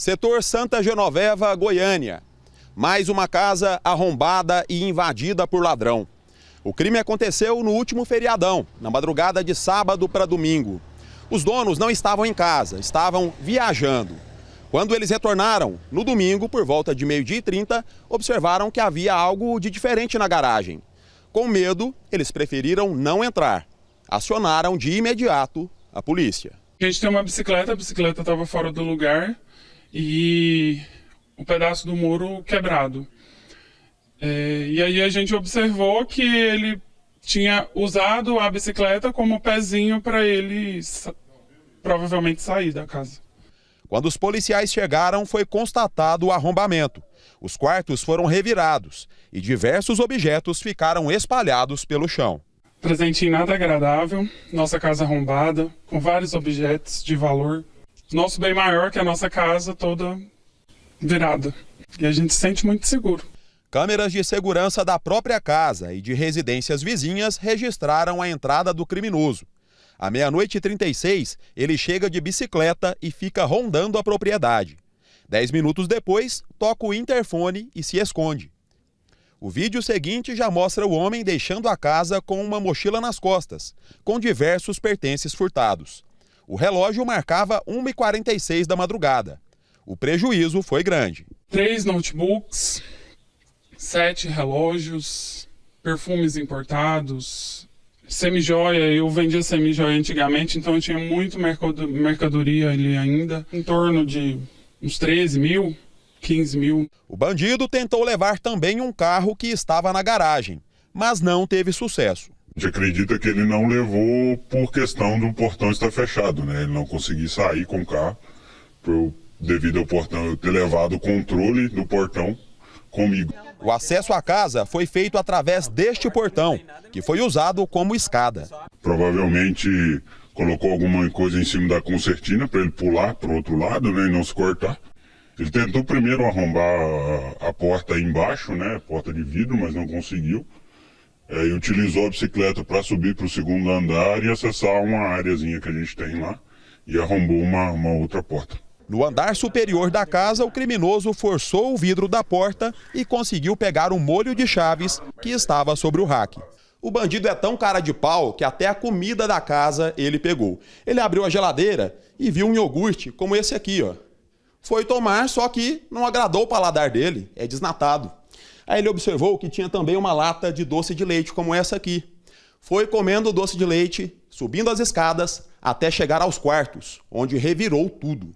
Setor Santa Genoveva, Goiânia. Mais uma casa arrombada e invadida por ladrão. O crime aconteceu no último feriadão, na madrugada de sábado para domingo. Os donos não estavam em casa, estavam viajando. Quando eles retornaram, no domingo, por volta de meio-dia e trinta, observaram que havia algo de diferente na garagem. Com medo, eles preferiram não entrar. Acionaram de imediato a polícia. A gente tem uma bicicleta, a bicicleta estava fora do lugar e o um pedaço do muro quebrado. É, e aí a gente observou que ele tinha usado a bicicleta como pezinho para ele sa provavelmente sair da casa. Quando os policiais chegaram, foi constatado o arrombamento. Os quartos foram revirados e diversos objetos ficaram espalhados pelo chão. Presente em nada agradável, nossa casa arrombada, com vários objetos de valor nosso bem maior, que é a nossa casa toda virada. E a gente se sente muito seguro. Câmeras de segurança da própria casa e de residências vizinhas registraram a entrada do criminoso. À meia-noite e 36, ele chega de bicicleta e fica rondando a propriedade. Dez minutos depois, toca o interfone e se esconde. O vídeo seguinte já mostra o homem deixando a casa com uma mochila nas costas, com diversos pertences furtados. O relógio marcava 1h46 da madrugada. O prejuízo foi grande. Três notebooks, sete relógios, perfumes importados, semijoia. Eu vendia semijoia antigamente, então eu tinha muito mercadoria ali ainda, em torno de uns 13 mil, 15 mil. O bandido tentou levar também um carro que estava na garagem, mas não teve sucesso gente acredita que ele não levou por questão do portão estar fechado, né? Ele não conseguiu sair com o carro, por, devido ao portão eu ter levado o controle do portão comigo. O acesso à casa foi feito através deste portão, que foi usado como escada. Provavelmente colocou alguma coisa em cima da concertina para ele pular para o outro lado né, e não se cortar. Ele tentou primeiro arrombar a porta embaixo, né, porta de vidro, mas não conseguiu é, e utilizou a bicicleta para subir para o segundo andar e acessar uma áreazinha que a gente tem lá e arrombou uma, uma outra porta. No andar superior da casa, o criminoso forçou o vidro da porta e conseguiu pegar um molho de chaves que estava sobre o rack. O bandido é tão cara de pau que até a comida da casa ele pegou. Ele abriu a geladeira e viu um iogurte como esse aqui, ó. Foi tomar, só que não agradou o paladar dele, é desnatado. Aí ele observou que tinha também uma lata de doce de leite, como essa aqui. Foi comendo doce de leite, subindo as escadas, até chegar aos quartos, onde revirou tudo.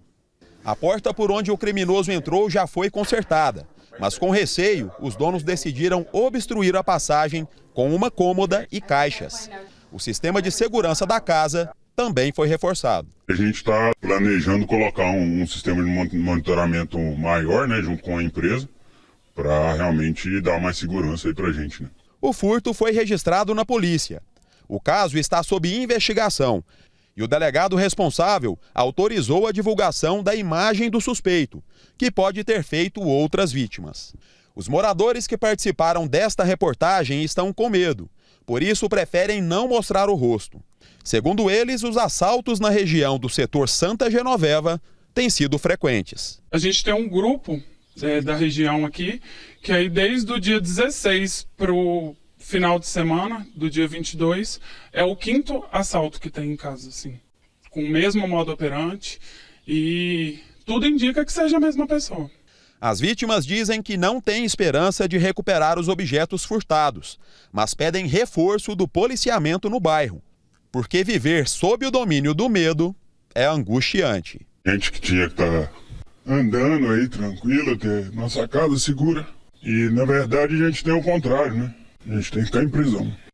A porta por onde o criminoso entrou já foi consertada, mas com receio, os donos decidiram obstruir a passagem com uma cômoda e caixas. O sistema de segurança da casa também foi reforçado. A gente está planejando colocar um, um, sistema de monitoramento maior, né, junto com a empresa, para realmente dar mais segurança aí para gente. Né? O furto foi registrado na polícia. O caso está sob investigação e o delegado responsável autorizou a divulgação da imagem do suspeito, que pode ter feito outras vítimas. Os moradores que participaram desta reportagem estão com medo, por isso preferem não mostrar o rosto. Segundo eles, os assaltos na região do setor Santa Genoveva têm sido frequentes. A gente tem um grupo é, da região aqui, que aí desde o dia 16 pro final de semana, do dia 22, é o quinto assalto que tem em casa, assim. Com o mesmo modo operante e tudo indica que seja a mesma pessoa. As vítimas dizem que não têm esperança de recuperar os objetos furtados, mas pedem reforço do policiamento no bairro, porque viver sob o domínio do medo é angustiante. Gente que tinha que estar tá andando aí tranquilo, ter nossa casa é segura. E na verdade a gente tem o contrário, né? A gente tem que ficar em prisão.